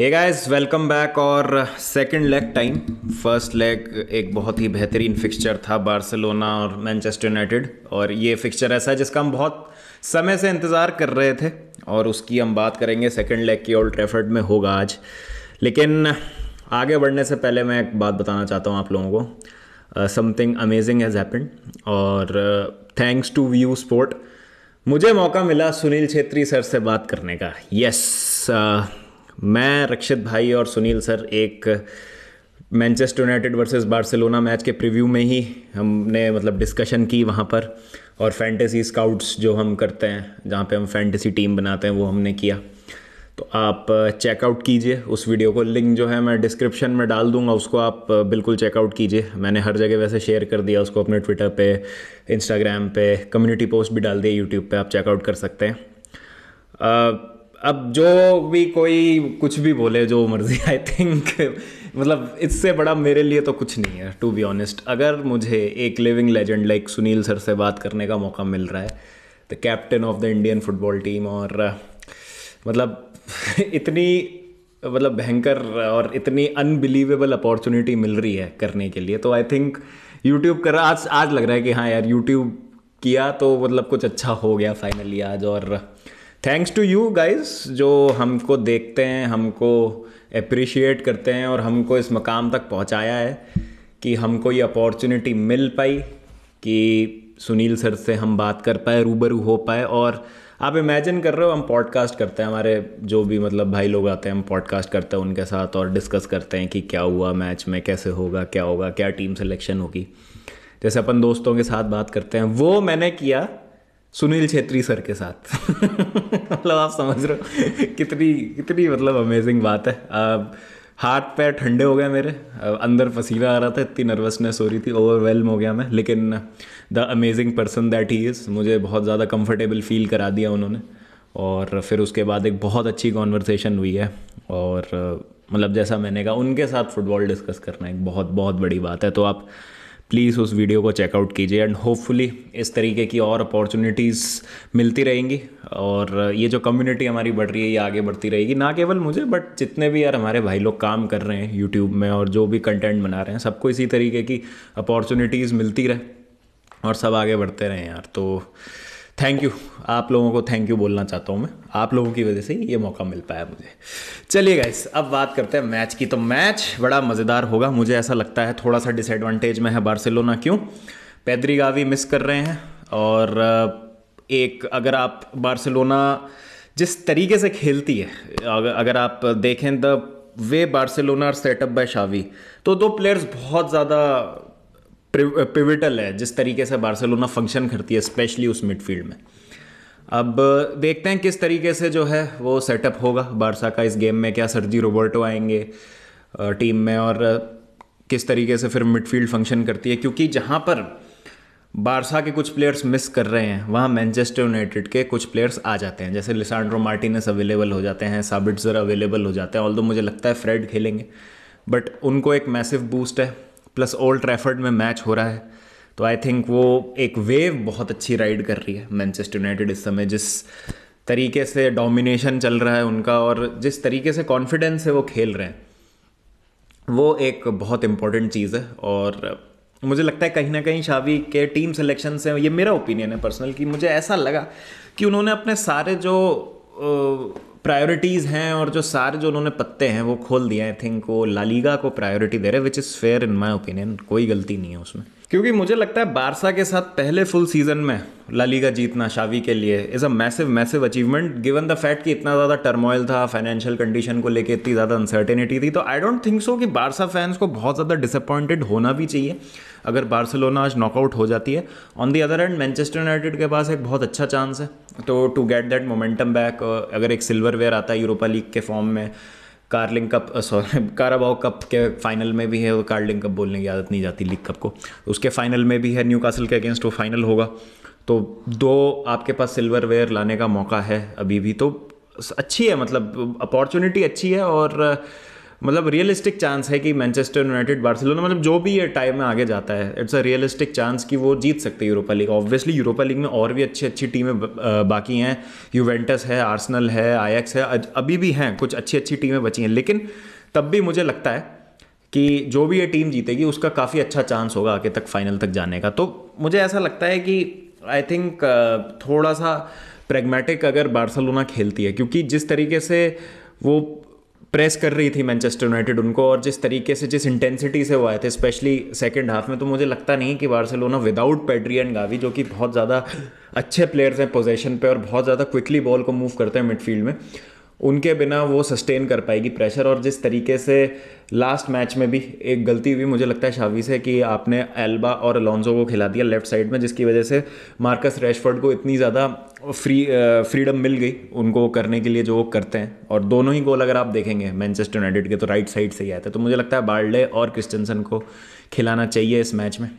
हे guys welcome back और second leg time first leg एक बहुत ही बेहतरीन फिक्सचर था बार्सिलोना और मैनचेस्टर यूनाइटेड और ये फिक्सचर ऐसा है जिसका हम बहुत समय से इंतज़ार कर रहे थे और उसकी हम बात करेंगे सेकंड लेग की ओल्ड ट्रैफर्ड में होगा आज लेकिन आगे बढ़ने से पहले मैं एक बात बताना चाहता हूँ आप लोगों को समथिंग अमेजिंग हैज़ हैपन और थैंक्स टू व्यू स्पोर्ट मुझे मौका मिला सुनील छेत्री सर से बात करने का यस yes, uh, मैं रक्षित भाई और सुनील सर एक Manchester United versus Barcelona match के प्रीव्यू में ही हमने मतलब डिस्कशन की वहाँ पर और फैंटेसी स्काउट्स जो हम करते हैं जहाँ पे हम फैंटेसी टीम बनाते हैं वो हमने किया तो आप चेकआउट कीजिए उस वीडियो को लिंक जो है मैं डिस्क्रिप्शन में डाल दूंगा उसको आप बिल्कुल चेकआउट कीजिए मैंने हर जगह वैसे शेयर कर दिया उसको अपने ट्विटर पे इंस्टाग्राम पे कम्युनिटी पोस्ट भी डाल दिया यूट्यूब पे आप चेकआउट कर सकते हैं अब जो भी कोई कुछ भी बोले जो मर्जी आई थिंक मतलब इससे बड़ा मेरे लिए तो कुछ नहीं है टू बी ऑनेस्ट अगर मुझे एक living legend like Sunil sir से बात करने का मौका मिल रहा है the captain of the Indian football team और मतलब इतनी मतलब भयंकर और इतनी अनबिलीवेबल अपॉर्चुनिटी मिल रही है करने के लिए तो आई थिंक यूट्यूब कर आज आज लग रहा है कि हाँ यार यूट्यूब किया तो मतलब कुछ अच्छा हो गया फाइनली आज और थैंक्स टू यू गाइस जो हमको देखते हैं हमको अप्रिशिएट करते हैं और हमको इस मकाम तक पहुंचाया है कि हमको ये अपॉर्चुनिटी मिल पाई कि सुनील सर से हम बात कर पाए रूबरू हो पाए और आप इमेजिन कर रहे हो हम पॉडकास्ट करते हैं हमारे जो भी मतलब भाई लोग आते हैं हम पॉडकास्ट करते हैं उनके साथ और डिस्कस करते हैं कि क्या हुआ मैच में कैसे होगा क्या होगा क्या टीम सिलेक्शन होगी जैसे अपन दोस्तों के साथ बात करते हैं वो मैंने किया सुनील छेत्री सर के साथ मतलब आप समझ रहे हो कितनी कितनी मतलब अमेजिंग बात है आप हाथ पैर ठंडे हो गए मेरे अंदर पसीना आ रहा था इतनी नर्वसनेस हो रही थी ओवरवेलम हो गया मैं लेकिन the amazing person that he is मुझे बहुत ज़्यादा कंफर्टेबल फील करा दिया उन्होंने और फिर उसके बाद एक बहुत अच्छी कॉन्वर्सेशन हुई है और मतलब जैसा मैंने कहा उनके साथ फुटबॉल डिस्कस करना एक बहुत बहुत बड़ी बात है तो आप प्लीज़ उस वीडियो को चेकआउट कीजिए एंड होपफुली इस तरीके की और अपॉर्चुनिटीज़ मिलती रहेंगी और ये जो कम्युनिटी हमारी बढ़ रही है ये आगे बढ़ती रहेगी ना केवल मुझे बट जितने भी यार हमारे भाई लोग काम कर रहे हैं यूट्यूब में और जो भी कंटेंट बना रहे हैं सबको इसी तरीके की अपॉर्चुनिटीज़ मिलती रहे और सब आगे बढ़ते रहें यार तो थैंक यू आप लोगों को थैंक यू बोलना चाहता हूँ मैं आप लोगों की वजह से ये मौका मिल पाया मुझे चलिए गाइस अब बात करते हैं मैच की तो मैच बड़ा मज़ेदार होगा मुझे ऐसा लगता है थोड़ा सा डिसएडवांटेज में है बार्सिलोना क्यों पैदरी गावी मिस कर रहे हैं और एक अगर आप बार्सिलोना जिस तरीके से खेलती है अगर आप देखें the way Barcelona set up by Xavi तो दो प्लेयर्स बहुत ज़्यादा पिविटल uh, है जिस तरीके से बार्सिलोना फंक्शन करती है स्पेशली उस मिडफील्ड में अब uh, देखते हैं किस तरीके से जो है वो सेटअप होगा बारसा का इस गेम में क्या सर्जी रोबर्टो आएंगे टीम uh, में और किस तरीके से फिर मिडफील्ड फंक्शन करती है क्योंकि जहाँ पर बारसा के कुछ प्लेयर्स मिस कर रहे हैं वहाँ मैनचेस्टर यूनाइटेड के कुछ प्लेयर्स आ जाते हैं जैसे लिसांड्रो मार्टिनस अवेलेबल हो जाते हैं साबिटजर अवेलेबल हो जाते हैं ऑल मुझे लगता है फ्रेड खेलेंगे बट उनको एक मैसिव बूस्ट है प्लस ओल्ड ट्रैफर्ड में मैच हो रहा है तो आई थिंक वो एक वेव बहुत अच्छी राइड कर रही है मैनचेस्टर यूनाइटेड इस समय जिस तरीके से डोमिनेशन चल रहा है उनका और जिस तरीके से कॉन्फिडेंस है वो खेल रहे हैं वो एक बहुत इम्पॉर्टेंट चीज़ है और मुझे लगता है कहीं ना कहीं शावी के टीम सिलेक्शन से ये मेरा ओपिनियन है पर्सनल कि मुझे ऐसा लगा कि उन्होंने अपने सारे जो प्रायोरिटीज़ हैं और जो सारे जो उन्होंने पत्ते हैं वो खोल दिए आई थिंक वो लालीगा को प्रायोरिटी दे रहे which is fair in my opinion कोई गलती नहीं है उसमें क्योंकि मुझे लगता है बारसा के साथ पहले फुल सीजन में लालीगा जीतना शावी के लिए is a massive massive achievement given the fact कि इतना ज़्यादा टर्मोइल था फाइनेंशियल कंडीशन को लेके इतनी ज़्यादा अनसर्टेनिटी थी तो आई डोंट थिंक सो कि बारसा फैंस को बहुत ज़्यादा डिसअपॉइंटेड होना भी चाहिए अगर बार्सिलोना आज नॉकआउट हो जाती है on the other end Manchester United के पास एक बहुत अच्छा चांस है तो to get that momentum back अगर एक सिल्वर वेयर आता है यूरोपा लीग के फॉर्म में Carling Cup sorry Carabao Cup के फाइनल में भी है वो कार्लिंग कप बोलने की आदत नहीं जाती लीग कप को तो उसके फाइनल में भी है न्यू कासल के अगेंस्ट वो फाइनल होगा तो दो आपके पास सिल्वर वेयर लाने का मौका है अभी भी तो अच्छी है मतलब अपॉर्चुनिटी अच्छी है और मतलब रियलिस्टिक चांस है कि मैनचेस्टर यूनाइटेड बार्सिलोना मतलब जो भी ये टाइम में आगे जाता है इट्स अ रियलिस्टिक चांस कि वो जीत सकते हैं Europa League obviously Europa League में और भी अच्छी अच्छी टीमें बाकी हैं यूवेंटस है आर्सनल है आयक्स है अभी भी हैं कुछ अच्छी अच्छी टीमें बची हैं लेकिन तब भी मुझे लगता है कि जो भी ये टीम जीतेगी उसका काफ़ी अच्छा चांस होगा आगे तक फाइनल तक जाने का तो मुझे ऐसा लगता है कि आई थिंक थोड़ा सा प्रेगमेटिक अगर बार्सलोना खेलती है क्योंकि जिस तरीके से वो प्रेस कर रही थी मैनचेस्टर यूनाइटेड उनको और जिस तरीके से जिस इंटेंसिटी से वो आए थे स्पेशली सेकेंड हाफ में तो मुझे लगता नहीं कि Barcelona without Pedri and Gavi जो कि बहुत ज़्यादा अच्छे प्लेयर्स हैं पोजेशन पे और बहुत ज़्यादा क्विकली बॉल को मूव करते हैं मिडफील्ड में उनके बिना वो सस्टेन कर पाएगी प्रेशर और जिस तरीके से लास्ट मैच में भी एक गलती हुई मुझे लगता है शावी से कि आपने एल्बा और अलोंजो को खिला दिया लेफ्ट साइड में जिसकी वजह से मार्कस रैशफर्ड को इतनी ज़्यादा फ्री फ्रीडम uh, मिल गई उनको करने के लिए जो वो करते हैं और दोनों ही गोल अगर आप देखेंगे मैनचेस्टर यूनाइटेड के तो राइट साइड से ही आते हैं तो मुझे लगता है बार्डे और क्रिस्टनसन को खिलाना चाहिए इस मैच में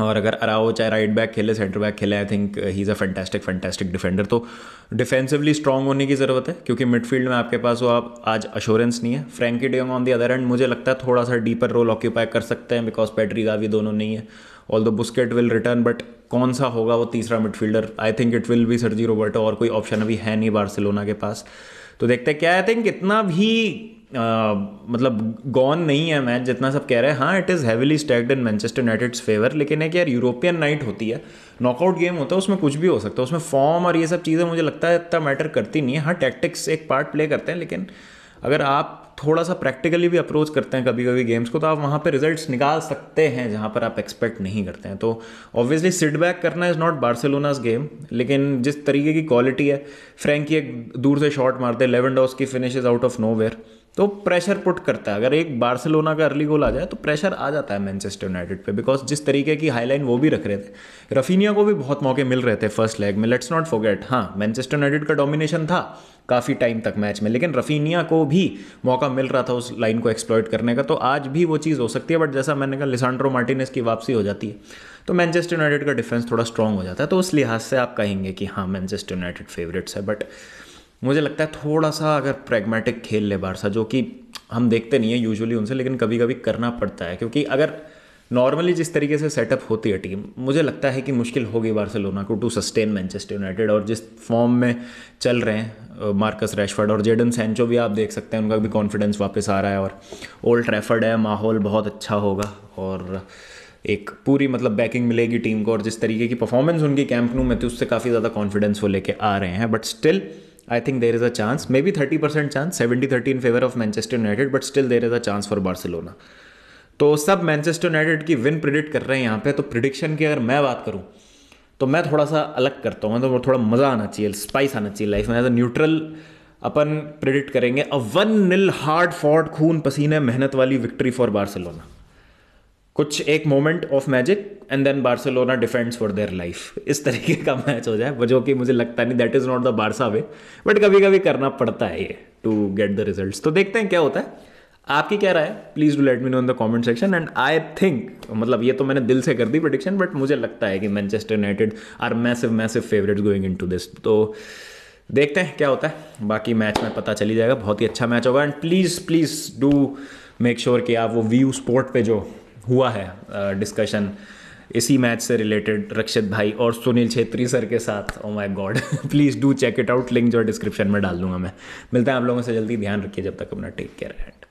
और अगर अराओ चाहे राइट बैक खेले सेंटर बैक खेले I think he is a fantastic fantastic defender तो डिफेंसिवली स्ट्रांग होने की ज़रूरत है क्योंकि मिडफील्ड में आपके पास वो आप आज अश्योरेंस नहीं है Frenkie de Jong on the other end मुझे लगता है थोड़ा सा डीपर रोल ऑक्यूपाई कर सकते हैं बिकॉज का भी दोनों नहीं है all the Busquets will return but कौन सा होगा वो तीसरा midfielder I think it will be Sergi Roberto और कोई ऑप्शन अभी है नहीं बार्सिलोना के पास तो देखते हैं क्या आई थिंक इतना भी मतलब गॉन नहीं है मैच जितना सब कह रहे हैं हाँ it is heavily stacked in Manchester United's favour लेकिन है कि यार यूरोपियन नाइट होती है नॉकआउट गेम होता है उसमें कुछ भी हो सकता है उसमें फॉर्म और ये सब चीज़ें मुझे लगता है इतना मैटर करती नहीं है हाँ टैक्टिक्स एक पार्ट प्ले करते हैं लेकिन अगर आप थोड़ा सा प्रैक्टिकली भी अप्रोच करते हैं कभी कभी गेम्स को तो आप वहाँ पर रिजल्ट निकाल सकते हैं जहाँ पर आप एक्सपेक्ट नहीं करते हैं तो ऑब्वियसली सिडबैक करना इज़ नॉट बार्सिलोनाज गेम लेकिन जिस तरीके की क्वालिटी है फ्रेंकी एक दूर से शॉट मारते हैं लेवन डॉस की finish is out of nowhere तो प्रेशर पुट करता है अगर एक बार्सिलोना का अर्ली गोल आ जाए तो प्रेशर आ जाता है मैनचेस्टर यूनाइटेड पे बिकॉज जिस तरीके की हाईलाइन वो भी रख रहे थे रफीनिया को भी बहुत मौके मिल रहे थे फर्स्ट लेग में लेट्स नॉट फोगेट हाँ मैनचेस्टर यूनाइटेड का डोमिनेशन था काफ़ी टाइम तक मैच में लेकिन रफीनिया को भी मौका मिल रहा था उस लाइन को एक्सप्लॉयट करने का तो आज भी वो चीज़ हो सकती है बट जैसा मैंने कहा लिसांड्रो मार्टिनेस की वापसी हो जाती है तो मैनचेस्टर यूनाइटेड का डिफेंस थोड़ा स्ट्रॉन्ग हो जाता है तो उस लिहाज से आप कहेंगे कि हाँ मैनचेस्टर यूनाइटेड फेवरेट्स है बट मुझे लगता है थोड़ा सा अगर प्रेगमेटिक खेल ले बारसा जो कि हम देखते नहीं है यूजुअली उनसे लेकिन कभी कभी करना पड़ता है क्योंकि अगर नॉर्मली जिस तरीके से सेटअप होती है टीम मुझे लगता है कि मुश्किल होगी बार्सिलोना को टू सस्टेन मैनचेस्टर यूनाइटेड और जिस फॉर्म में चल रहे हैं मार्कस रैशफर्ड और जेडन सेंचो भी आप देख सकते हैं उनका भी कॉन्फिडेंस वापस आ रहा है और ओल्ड ट्रैफर्ड है माहौल बहुत अच्छा होगा और एक पूरी मतलब बैकिंग मिलेगी टीम को और जिस तरीके की परफॉर्मेंस उनकी कैंप नू में थी तो उससे काफ़ी ज़्यादा कॉन्फिडेंस वो लेके आ रहे हैं but still I think there is a chance maybe thirty percent chance seventy thirty in favour of Manchester United but still there is a chance for Barcelona तो सब मैनचेस्टर यूनाइटेड की विन प्रिडिक्ट कर रहे हैं यहाँ पे तो प्रिडिक्शन की अगर मैं बात करूँ तो मैं थोड़ा सा अलग करता हूँ तो मतलब थोड़ा मज़ा आना चाहिए स्पाइस आना चाहिए लाइफ में एज अ न्यूट्रल अपन प्रिडिक्ट करेंगे a one nil hard fought खून पसीने मेहनत वाली विक्ट्री फॉर बार्सिलोना कुछ एक moment of magic and then Barcelona defends for their life इस तरीके का मैच हो जाए जो कि मुझे लगता नहीं that is not the Barca way but कभी कभी करना पड़ता है ये टू गेट द रिजल्ट तो देखते हैं क्या होता है आपकी क्या राय please do let me know in the comment section and I think मतलब ये तो मैंने दिल से कर दी प्रडिक्शन बट मुझे लगता है कि Manchester United are massive massive favourite going into this तो देखते हैं क्या होता है बाकी मैच में पता चली जाएगा बहुत ही अच्छा मैच होगा and please please do make sure कि आप वो व्यू स्पोर्ट पे जो हुआ है डिस्कशन इसी मैच से रिलेटेड रक्षित भाई और सुनील छेत्री सर के साथ oh my God please do check it out link जो डिस्क्रिप्शन में डाल दूंगा मैं मिलते हैं आप लोगों से जल्दी ध्यान रखिए जब तक अपना टेक केयर एंड